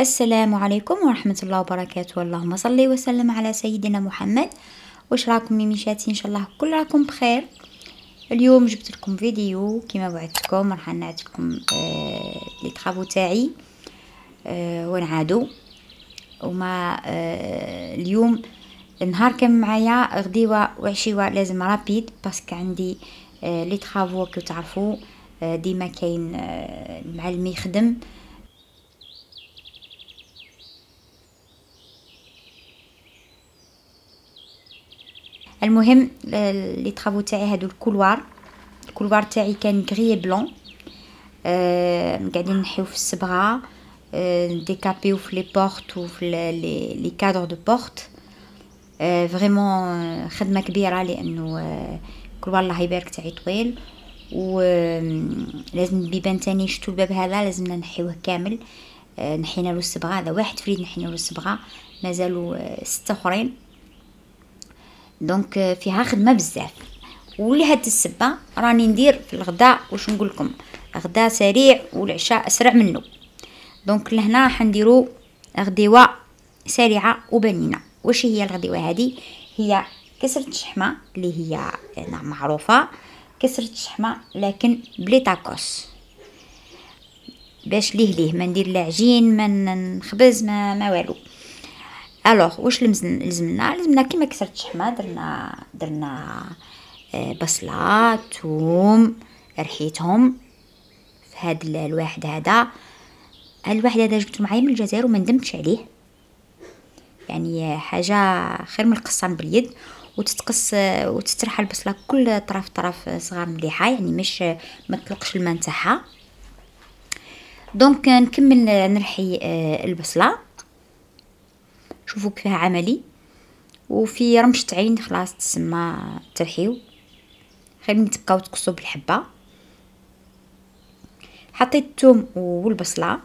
السلام عليكم ورحمة الله وبركاته اللهم صلي وسلم على سيدنا محمد واش راكم ميميشاتي ان شاء الله كل راكم بخير اليوم جبت لكم فيديو كما وعدتكم راح نعد لكم آه لي طرافو تاعي آه ونعادو وما آه اليوم النهار كان معايا غديوه وعشيوه لازم رابيد باسكو عندي آه لي طرافو كي تعرفوا آه ديما كاين آه المعلم يخدم آه المهم لي طرافو تاعي هادو الكولوار الكولوار تاعي كان غري بلون آه، قاعدين نحيو في الصبغه ديكابيو آه، في لي بورت في لي كادر دو بورت فريمون خدمه كبيره لانه آه، الكولوار الله يبارك تاعي طويل و لازم البيبان تاني شتو الباب هذا لازمنا نحيوه كامل نحينا له الصبغه هذا واحد فريد نحينا له الصبغه مازالوا ستة اخرين دونك آه، فيها خدمه بزاف ولهاد السبه راني ندير في الغداء واش نقول لكم غدا سريع والعشاء اسرع منه دونك لهنا حنديرو غديوه سريعه وبنينه واش هي الغديوه هذه هي كسرة الشحمه اللي هي آه، نعم، معروفه كسرة الشحمه لكن بلي تاكوس باش ليه ليه ما ندير لا عجين ما نخبز ما, ما والو الوغ واش لمزن لزمنا لزمنا كيما كسرت الشحمه درنا درنا آه، بصله ثوم رحيتهم في هاد الواحد هذا هاد الواحد هذا جبته معايا من الجزائر وما ندمتش عليه يعني حاجه خير من القصان باليد وتتقص آه، وتترحل البصله كل طرف طرف آه، صغار مليحه يعني مش ما تطلقش الماء نتاعها دونك نكمل نرحي البصله شوفوا كيفاه عملي وفي رمشة عين خلاص تسمى ترحيو خير من تبقاو تقصو بالحبه حطيت الثوم والبصله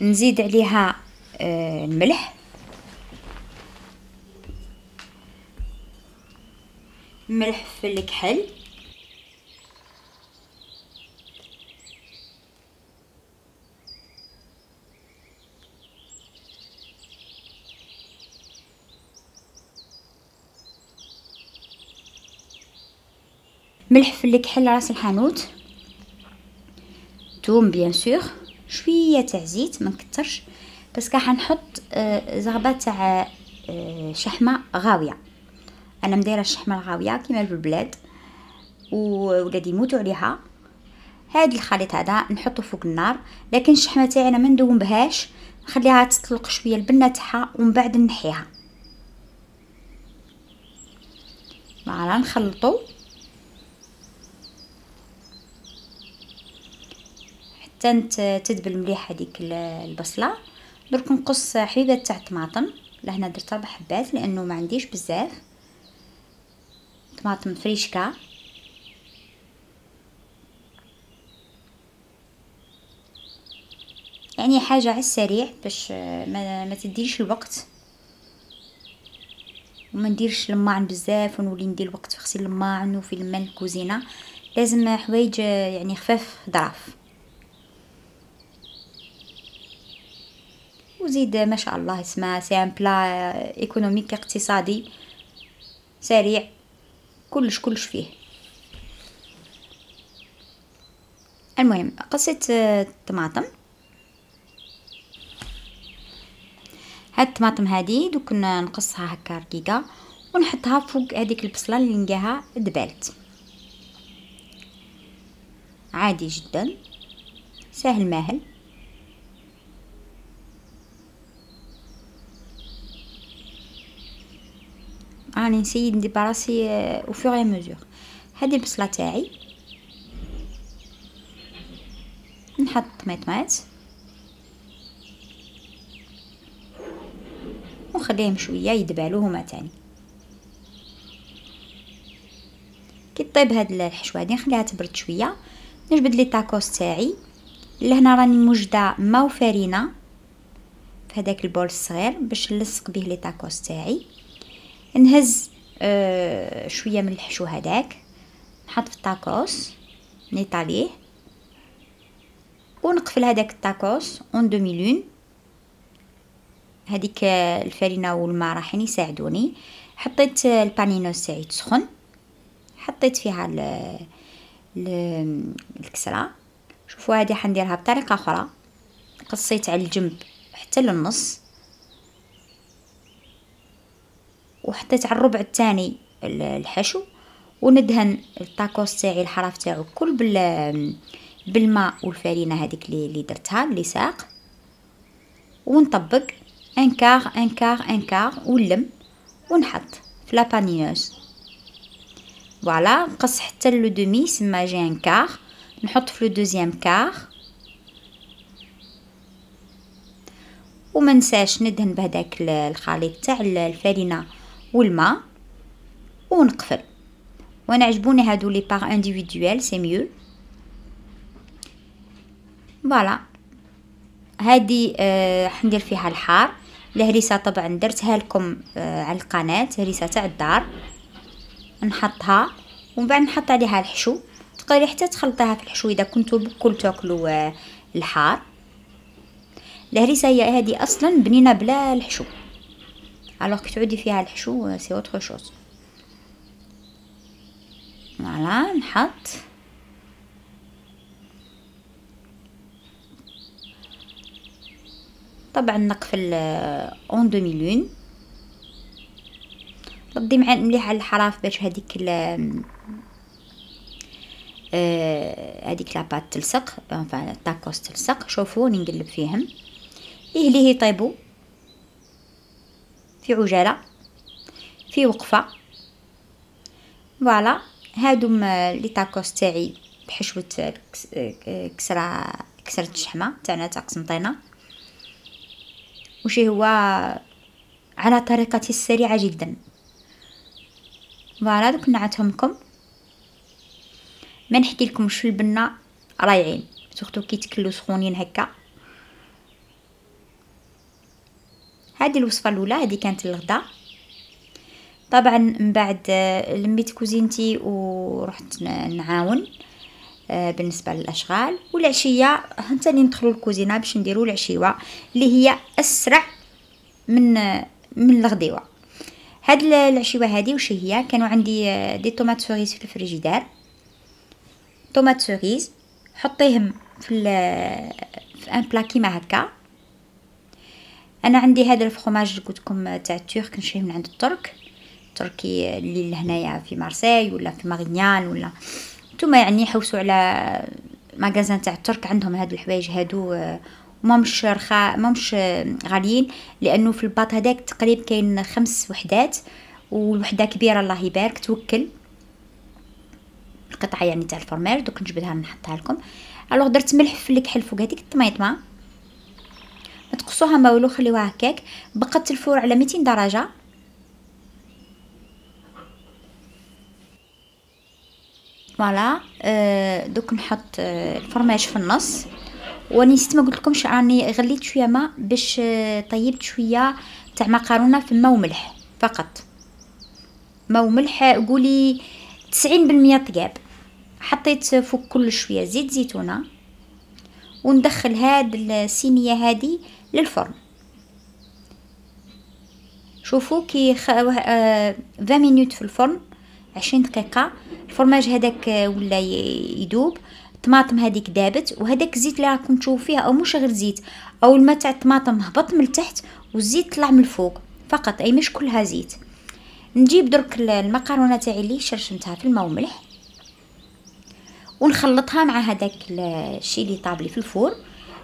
نزيد عليها آه، الملح ملح في الكحل ملح في اللي كحل راس الحانوت توم بيان سور شويه تاع زيت ما نكثرش باسكو حنحط آه، زغبه تاع آه، شحمه غاويه انا مدايره الشحمه الغاويه كيما في البلاد وولادي يموتوا عليها هاد الخليط هذا نحطه فوق النار لكن الشحمه انا ما ندوم بهاش نخليها تطلق شويه البنه تاعها ومن بعد نحيها فوالا نخلطو حتى تدبل مليح هذيك البصله درك نقص حيده تاع الطماطم لهنا درتها بحبات لانه ما عنديش بزاف طماطم فريشكا يعني حاجه على السريع باش ما, ما تديش الوقت وما نديرش الماعن بزاف ونولي ندير الوقت في غسيل الماعن وفي الماء الكوزينه لازم حوايج يعني خفاف ظراف وزيد ما شاء الله اسمها سي ان بلا ايكونوميك اقتصادي سريع كلش كلش فيه المهم قصيت آه، الطماطم هاد الطماطم هادي دوك نقصها هكا رقيقه ونحطها فوق هذيك البصله اللي نلقاها دبالت عادي جدا سهل ماهل راني نسيي ندي براسي او فيغ اي ميزور هادي البصله تاعي نحط طماطمات ونخليهم شويه يدبالو هما تاني كي طيب هاد الحشوه هادي نخليها تبرد شويه نجبد لي تاكوس تاعي لهنا راني موجده ما وفارينه في هذاك البول الصغير باش نلصق به لي تاكوس تاعي نهز آه، شويه من الحشو هذاك نحط في الطاكوس نيطاليه ونقفل هذاك الطاكوس اون دومي لون هذيك الفرينه والماء راحين يساعدوني حطيت آه، البانينو تاعي تسخن حطيت فيها ال الكسره شوفوا هذه حنديرها بطريقه اخرى قصيت على الجنب حتى للنص وحطيت على الربع الثاني الحشو وندهن الطاكوس تاعي الحرف تاعو كل بال بالماء والفرينه هذيك اللي درتها اللي ساق ونطبق كار ان كار ونلم ونحط في لابانيوز فوالا نقص حتى لو دومي سما جي ان كار نحط في لو دوزيام كار وما ننساش ندهن بهداك الخليط تاع الفرينه والماء ونقفل وانا عجبوني هادو لي باغ انديفيديوال سي ميو فوالا هادي آه حندير فيها الحار الهريسه طبعا درتها لكم آه على القناه هريسه تاع الدار نحطها ومن بعد نحط عليها الحشو تقدري حتى تخلطيها في الحشو اذا كنتو بكل تاكلوا آه الحار الهريسه هي هادي اصلا بنينه بلا الحشو alors que تعودي فيها الحشو سي autre chose فوالا نحط طبعا نقفل اون دومي ردي مع مليح على الحراف باش هذيك آه، آه، هذيك لاباط تلصق انفان تاكوس تلصق شوفوا نقلب فيهم إيه، ليه ليه يطيبوا في عجاله في وقفه فوالا هادو لي تاكوس تاعي بحشوه كسره كسره الشحمه تاعنا تاع قسنطينه وشي هو على طريقتي السريعه جدا فوالا دوك نعتهم لكم ما نحكي لكم شو البنه رايعين سورتو كي تكلو سخونين هكا هذه الوصفه الاولى هذه كانت الغداء طبعا من بعد آه، لميت كوزينتي ورحت نعاون آه، بالنسبه للاشغال والعشيه هانتاني ندخلوا الكوزينه باش نديروا العشيوه اللي هي اسرع من آه، من الغديوه هاد العشيوه هادي وش هي كانوا عندي دي طوماط سوريز في الفريجيدار طوماط سوريز حطيهم في في ان بلا كيما هكا انا عندي هذا الفخماج اللي قلت لكم تاع التورك نشريه من عند الترك التركي اللي لهنايا في مارسي ولا في مارينيان ولا نتوما يعني حوسوا على ماغازان تاع الترك عندهم هاد الحوايج هادو وما آه، مش رخا ما مش غاليين لانه في الباط هذاك تقريبا كاين خمس وحدات والوحده كبيره الله يبارك توكل القطعه يعني تاع الفرماج دوك نجبدها نحطها لكم الوغ درت ملح في الكحل فوق هذيك الطماطمه تقصوها مولو خليوها هكاك بقات الفور على 200 درجه فوالا أه دوك نحط آه، الفرماج في النص ونسيت ما قلت لكمش راني غليت شويه ما باش آه، طيبت شويه تاع مكرونه في الماء وملح فقط ماء وملح قولي 90% طياب حطيت فوق كل شويه زيت زيتونه وندخل هاد السينية هادي للفرن شوفوا كي خ... آه... 20 مينوت في الفرن عشرين دقيقة الفرماج هداك آه، ولا يدوب الطماطم هاديك دابت وهداك الزيت اللي راكم تشوفوا فيها او مش غير زيت او الماء تاع الطماطم هبط من التحت والزيت طلع من الفوق فقط اي مش كلها زيت نجيب درك المكرونه تاعي اللي شرشمتها في الماء وملح ونخلطها مع هذاك الشيء اللي طابلي في الفور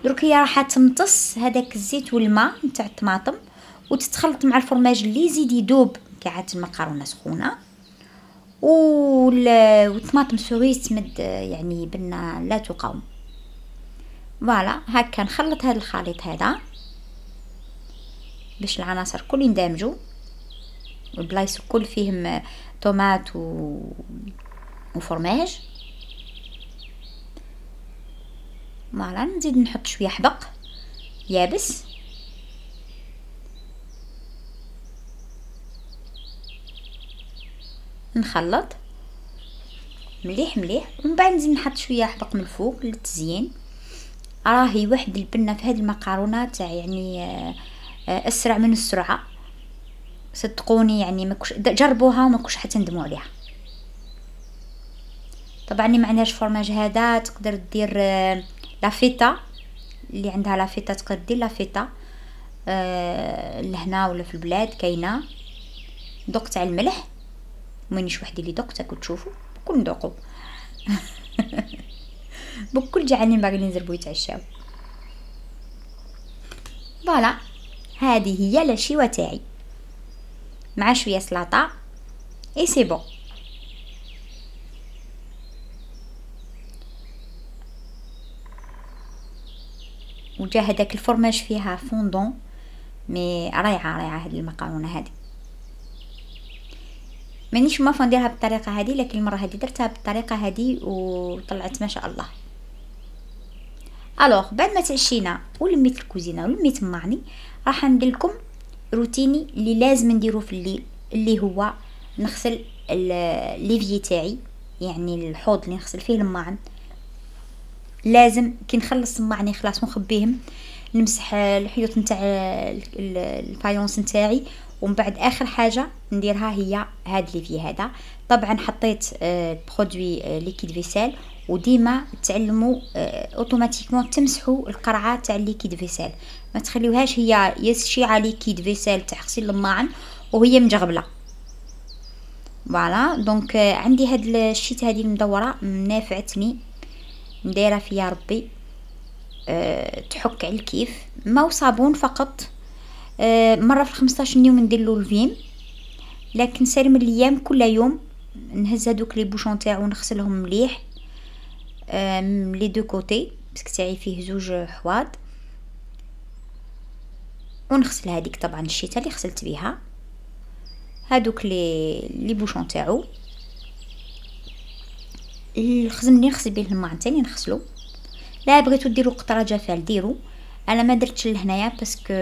دروك هي راح تمتص هذاك الزيت والماء نتاع الطماطم وتتخلط مع الفرماج اللي يزيد يذوب كعاد المكرونه سخونه الطماطم سوري تمد يعني بنا لا تقاوم فوالا هكا نخلط هذا الخليط هذا باش العناصر كل يندمجوا البلايص الكل فيهم طوماط و وفرماج فوالا نزيد نحط شويه حبق يابس نخلط مليح مليح ومن بعد نزيد نحط شويه حبق من الفوق للتزيين راهي واحد البنه في هذه المكرونه تاع يعني اسرع آه، من السرعه صدقوني يعني ما جربوها وما حتى ندموا عليها طبعا ما عندهاش فرماج هذا تقدر دير آه، لافيتا اللي عندها لافيتا تقدر دير لافيتا آه لهنا ولا في البلاد كاينه دوق تاع الملح مانيش وحدي اللي دوق تاكل تشوفوا بكل ندوقو بكل جعانين باغي نزربو يتعشاو فوالا هذه هي العشيوه تاعي مع شويه سلطه اي سي بون وجا هداك الفرماج فيها فوندون مي رايعه رايعه هاد المكرونه هادي مانيش موافقه نديرها بالطريقه هادي لكن المره هادي درتها بالطريقه هادي وطلعت ما شاء الله الوغ بعد ما تعشينا ولميت الكوزينه ولميت معني راح ندير لكم روتيني اللي لازم نديرو في الليل اللي هو نغسل الليفي تاعي يعني الحوض اللي نغسل فيه الماعن لازم كي نخلص صماعني خلاص ونخبيهم نمسح الحيوط نتاع الفايونس نتاعي ومن بعد اخر حاجه نديرها هي هاد في هذا طبعا حطيت برودوي ليكيد فيسال وديما تعلموا اوتوماتيكمون آه، تمسحوا القرعه تاع ليكيد فيسال ما تخليوهاش هي على ليكيد فيسال تاع غسيل الماعن وهي مجغبله فوالا دونك آه، عندي هاد الشيت هذه المدوره نافعتني نديرها فيا ربي أه تحك على الكيف ما وصابون فقط أه مره في 15 يوم ندير له الفيم لكن سالم الايام كل يوم نهز هذوك لي بوشون تاعو نغسلهم مليح آه، لي دو كوتي باسكو تاعي فيه زوج حواض ونغسل هذيك طبعا الشتاء اللي غسلت بها هادوك لي لي بوشون تاعو الخزم إيه، اللي نغسل به الماء ثاني نغسلو لا بغيتو ديرو قطره جفال ديرو انا ما درتش لهنايا باسكو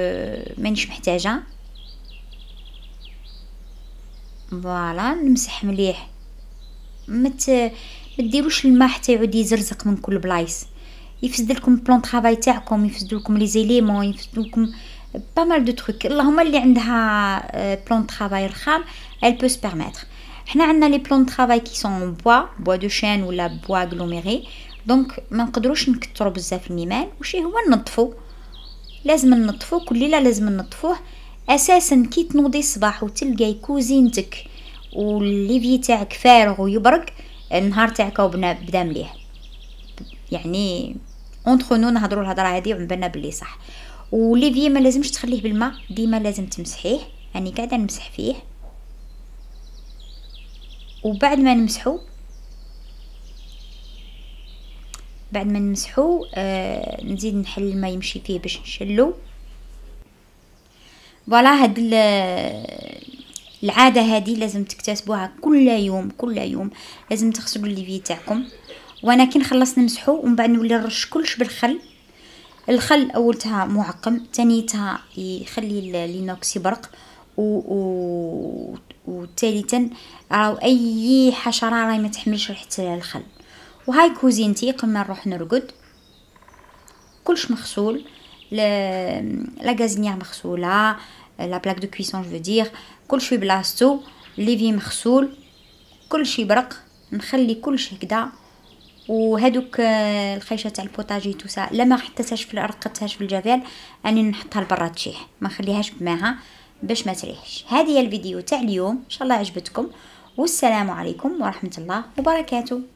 مانيش محتاجه فوالا نمسح مليح مت ما ديروش الماء حتى يعود يزرزق من كل بلايص يفسد لكم بلون طرافاي تاعكم يفسد لكم لي زيليمون يفسد لكم با مال دو تروك اللهم اللي عندها بلون طرافاي رخام elle peut se permettre حنا عندنا لي بلون طرافاي كي سون بوا بوا دو شين ولا بوا غلوميري دونك ما نقدروش نكثروا بزاف الميمان وشي هو ننظفوا لازم ننظفوا كل ليله لازم ننظفوه اساسا كي تنوضي الصباح وتلقاي كوزينتك والليفي تاعك فارغ ويبرق النهار تاعك بدا مليح يعني اونتر نو نهضروا الهضره هذه بالنا بلي صح وليفي ما لازمش تخليه بالماء ديما لازم تمسحيه اني يعني قاعده نمسح فيه وبعد ما نمسحو بعد ما نمسحو آه نزيد نحل الماء يمشي فيه باش نشلو فوالا هاد العاده هادي لازم تكتسبوها كل يوم كل يوم لازم تغسلوا ليفي تاعكم وانا كي نخلص نمسحو ومن بعد نولي نرش كلش بالخل الخل اولتها معقم ثانيتها يخلي لينوكس يبرق و, و... وثالثا راو اي حشره راهي ما تحملش ريحه الخل وهاي كوزينتي قبل ما نروح نرقد كلش مغسول لا غازنيير مغسوله لا بلاك دو كويسون جو دير كلش في بلاصتو ليفي مغسول كلشي برق نخلي كلشي هكذا وهذوك آه، الخيشه تاع البوطاجي توسا لا ما حطيتهاش في رقدتهاش في الجبال اني نحطها لبرا تشيح ما نخليهاش بماها باش ما تريحش هذه هي الفيديو تاع اليوم ان شاء الله عجبتكم والسلام عليكم ورحمه الله وبركاته